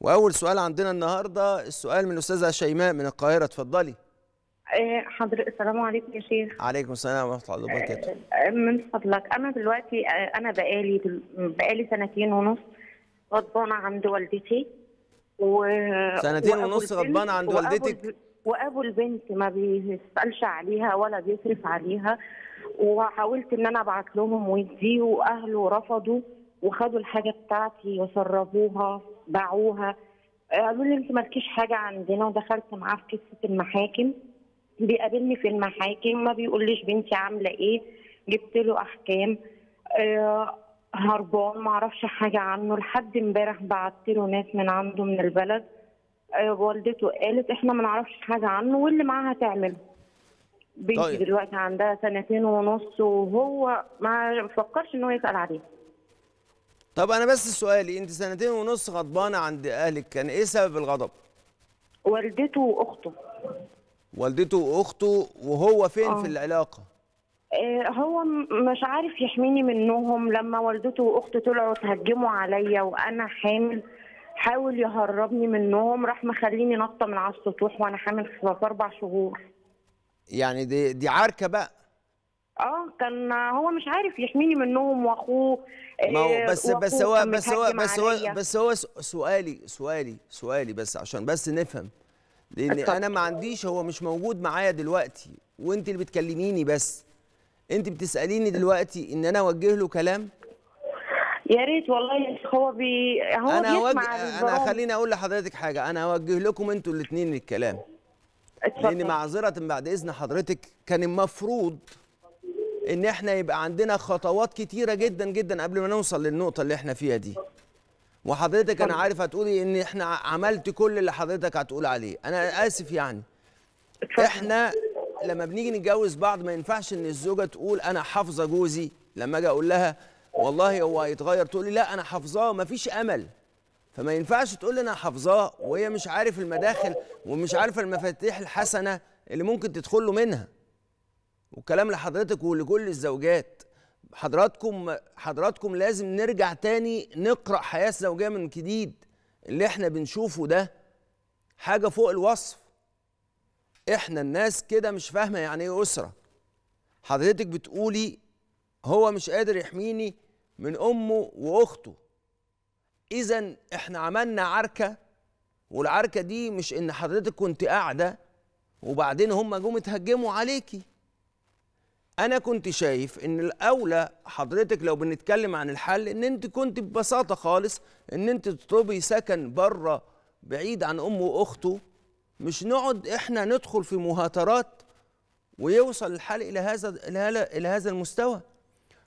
واول سؤال عندنا النهارده السؤال من الاستاذه شيماء من القاهره اتفضلي إيه، حضر السلام عليكم يا شيخ عليكم السلام ورحمه الله وبركاته إيه، من فضلك انا دلوقتي إيه، انا بقالي بقالي سنتين ونص غضبانه عند والدتي و... سنتين ونص غضبانه عند والدتك وأبو, وابو البنت ما بيسالش عليها ولا بيصرف عليها وحاولت ان انا ابعت لهم ودي واهله رفضوا وخدوا الحاجه بتاعتي وسربوها باعوها آه، قالوا لي انت مالكيش حاجه عندنا ودخلت معاه في قصه المحاكم بيقابلني في المحاكم ما بيقوليش بنتي عامله ايه جبت له احكام أه هربان ما اعرفش حاجه عنه لحد امبارح بعت له ناس من عنده من البلد أه والدته قالت احنا ما نعرفش حاجه عنه واللي معاها تعمله بنتي طيب. دلوقتي عندها سنتين ونص وهو ما فكرش ان هو يسال عليه طب انا بس سؤالي انت سنتين ونص غضبانه عند اهلك كان ايه سبب الغضب والدته واخته والدته واخته وهو فين أوه. في آه. العلاقه آه، هو مش عارف يحميني منهم لما والدته واخته طلعوا تهجموا عليا وانا حامل حاول يهربني منهم راح مخليني نطه من على السطوح وانا حامل في اربع شهور يعني دي دي عركه بقى اه كان هو مش عارف يحميني منهم واخوه آه، ما هو بس بس هو بس هو بس هو بس هو سؤالي سؤالي سؤالي بس عشان بس نفهم لان انا ما عنديش هو مش موجود معايا دلوقتي وانت اللي بتكلميني بس انت بتساليني دلوقتي ان انا اوجه له كلام يا ريت والله هو بي هو انا هوجه انا خليني اقول لحضرتك حاجه انا اوجه لكم انتوا الاثنين الكلام اتفضل. لان معذره بعد اذن حضرتك كان المفروض ان احنا يبقى عندنا خطوات كتيره جدا جدا قبل ما نوصل للنقطه اللي احنا فيها دي وحضرتك انا عارف هتقولي ان احنا عملت كل اللي حضرتك هتقول عليه انا اسف يعني احنا لما بنيجي نتجوز بعض ما ينفعش ان الزوجه تقول انا حافظه جوزي لما اجي اقول لها والله هو هيتغير تقول لي لا انا حافظاه مفيش امل فما ينفعش تقول لي انا حافظاه وهي مش عارف المداخل ومش عارفه المفاتيح الحسنه اللي ممكن له منها والكلام لحضرتك ولكل الزوجات حضراتكم حضراتكم لازم نرجع تاني نقرا حياه زوجيه من جديد اللي احنا بنشوفه ده حاجه فوق الوصف احنا الناس كده مش فاهمه يعني ايه اسره حضرتك بتقولي هو مش قادر يحميني من امه واخته اذا احنا عملنا عركه والعركه دي مش ان حضرتك كنت قاعده وبعدين هم جم اتهجموا عليكي انا كنت شايف ان الاولى حضرتك لو بنتكلم عن الحل ان انت كنت ببساطه خالص ان انت تطلبي سكن بره بعيد عن امه واخته مش نقعد احنا ندخل في مهاترات ويوصل الحل الى هذا الى هذا المستوى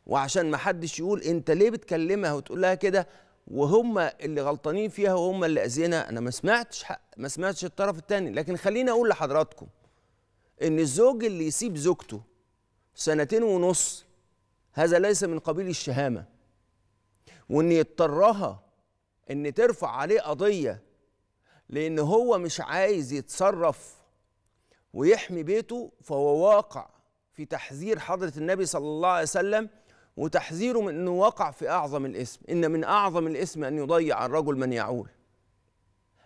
وعشان ما حدش يقول انت ليه بتكلمها وتقول لها كده وهم اللي غلطانين فيها وهم اللي اذينا انا ما سمعتش ما سمعتش الطرف الثاني لكن خليني اقول لحضراتكم ان الزوج اللي يسيب زوجته سنتين ونص هذا ليس من قبيل الشهامة وإن يضطرها إن ترفع عليه قضية لأن هو مش عايز يتصرف ويحمي بيته فهو واقع في تحذير حضرة النبي صلى الله عليه وسلم وتحذيره من أنه وقع في أعظم الإثم إن من أعظم الإثم أن يضيع الرجل من يعول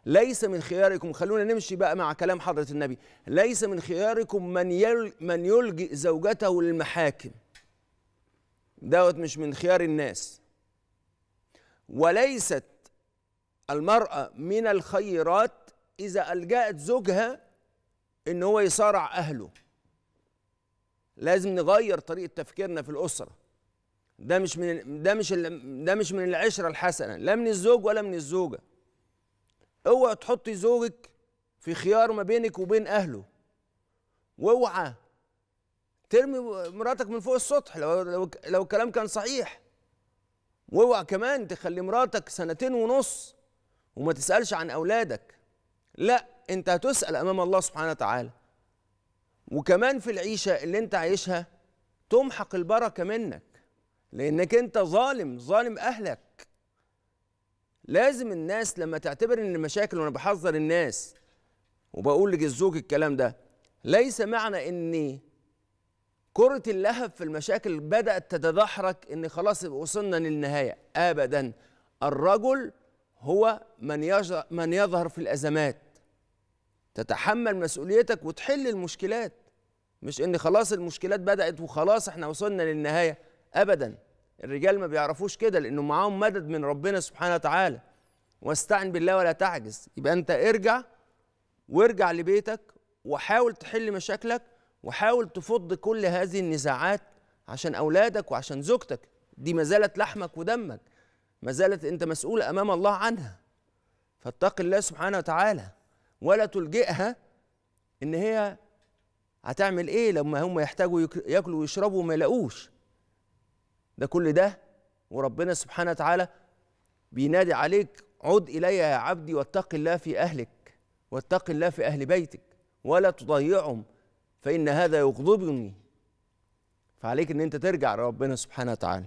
ليس من خياركم خلونا نمشي بقى مع كلام حضرة النبي ليس من خياركم من يل من يلجئ زوجته للمحاكم دوت مش من خيار الناس وليست المرأة من الخيرات إذا ألجأت زوجها إن هو يصارع أهله لازم نغير طريقة تفكيرنا في الأسرة ده مش من ده مش ده مش من العشرة الحسنة لا من الزوج ولا من الزوجة اوعى تحطي زوجك في خيار ما بينك وبين اهله واوعى ترمي مراتك من فوق السطح لو لو, لو الكلام كان صحيح واوعى كمان تخلي مراتك سنتين ونص وما تسالش عن اولادك لا انت هتسال امام الله سبحانه وتعالى وكمان في العيشه اللي انت عايشها تمحق البركه منك لانك انت ظالم ظالم اهلك لازم الناس لما تعتبر ان المشاكل وانا بحذر الناس وبقول لجزوك الكلام ده ليس معنى ان كرة اللهب في المشاكل بدأت تتدحرج ان خلاص وصلنا للنهاية ابدا الرجل هو من من يظهر في الازمات تتحمل مسؤوليتك وتحل المشكلات مش ان خلاص المشكلات بدأت وخلاص احنا وصلنا للنهاية ابدا الرجال ما بيعرفوش كده لانه معاهم مدد من ربنا سبحانه وتعالى واستعن بالله ولا تعجز يبقى انت ارجع وارجع لبيتك وحاول تحل مشاكلك وحاول تفض كل هذه النزاعات عشان اولادك وعشان زوجتك دي ما زالت لحمك ودمك ما زالت انت مسؤول امام الله عنها فاتق الله سبحانه وتعالى ولا تلجئها ان هي هتعمل ايه لما هم يحتاجوا ياكلوا ويشربوا وما يلاقوش ده كل ده وربنا سبحانه وتعالى بينادي عليك عد إلي يا عبدي واتق الله في أهلك واتق الله في أهل بيتك ولا تضيعهم فإن هذا يغضبني فعليك أن أنت ترجع لربنا سبحانه وتعالى